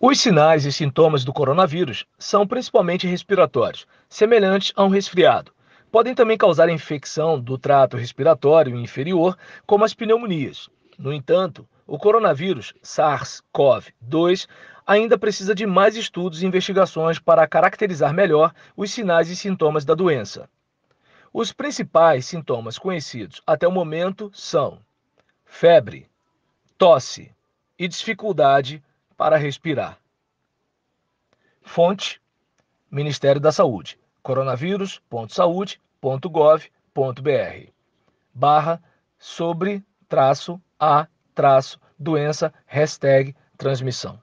Os sinais e sintomas do coronavírus são principalmente respiratórios, semelhantes a um resfriado. Podem também causar infecção do trato respiratório inferior, como as pneumonias. No entanto, o coronavírus SARS-CoV-2 ainda precisa de mais estudos e investigações para caracterizar melhor os sinais e sintomas da doença. Os principais sintomas conhecidos até o momento são febre, tosse e dificuldade para respirar. Fonte: Ministério da Saúde, coronavírus.saude.gov.br. Barra sobre traço a traço doença hashtag transmissão.